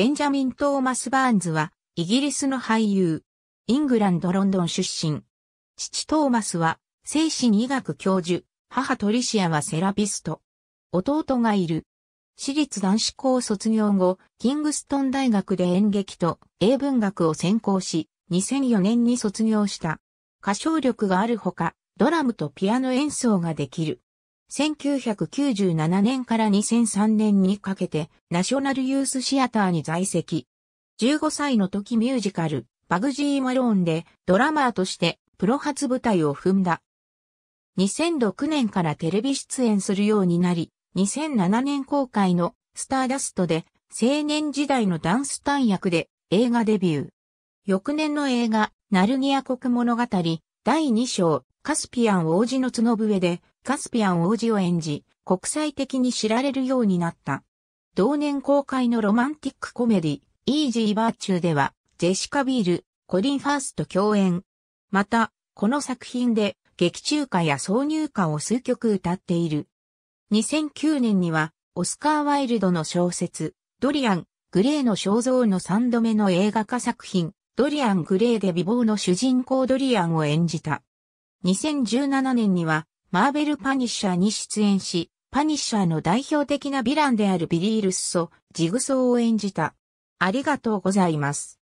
ベンジャミン・トーマス・バーンズは、イギリスの俳優。イングランド・ロンドン出身。父トーマスは、精神医学教授、母トリシアはセラピスト。弟がいる。私立男子校卒業後、キングストン大学で演劇と英文学を専攻し、2004年に卒業した。歌唱力があるほか、ドラムとピアノ演奏ができる。1997年から2003年にかけてナショナルユースシアターに在籍。15歳の時ミュージカル、バグジー・マローンでドラマーとしてプロ初舞台を踏んだ。2006年からテレビ出演するようになり、2007年公開のスターダストで青年時代のダンス単役で映画デビュー。翌年の映画、ナルニア国物語第2章、カスピアン王子の角笛で、カスピアン王子を演じ、国際的に知られるようになった。同年公開のロマンティックコメディ、イージーバーチューでは、ジェシカ・ビール、コリン・ファースと共演。また、この作品で、劇中歌や挿入歌を数曲歌っている。2009年には、オスカー・ワイルドの小説、ドリアン、グレーの肖像の3度目の映画化作品、ドリアン・グレーで美貌の主人公ドリアンを演じた。2017年には、マーベルパニッシャーに出演し、パニッシャーの代表的なヴィランであるビリー・ルッソ、ジグソーを演じた。ありがとうございます。